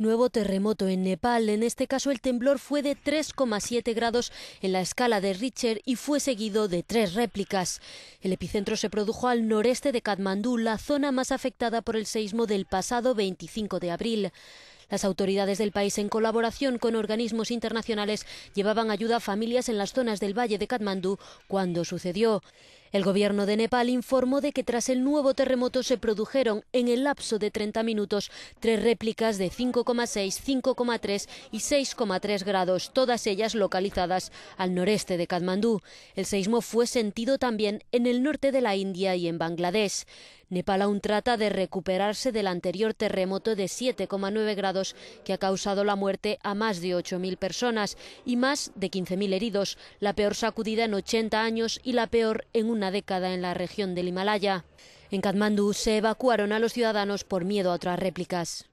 Nuevo terremoto en Nepal. En este caso el temblor fue de 3,7 grados en la escala de Richter y fue seguido de tres réplicas. El epicentro se produjo al noreste de Kathmandú, la zona más afectada por el seísmo del pasado 25 de abril. Las autoridades del país, en colaboración con organismos internacionales, llevaban ayuda a familias en las zonas del valle de Katmandú cuando sucedió. El gobierno de Nepal informó de que tras el nuevo terremoto se produjeron en el lapso de 30 minutos tres réplicas de 5,6, 5,3 y 6,3 grados, todas ellas localizadas al noreste de Katmandú. El seismo fue sentido también en el norte de la India y en Bangladesh. Nepal aún trata de recuperarse del anterior terremoto de 7,9 grados que ha causado la muerte a más de 8.000 personas y más de 15.000 heridos, la peor sacudida en 80 años y la peor en una década en la región del Himalaya. En Katmandú se evacuaron a los ciudadanos por miedo a otras réplicas.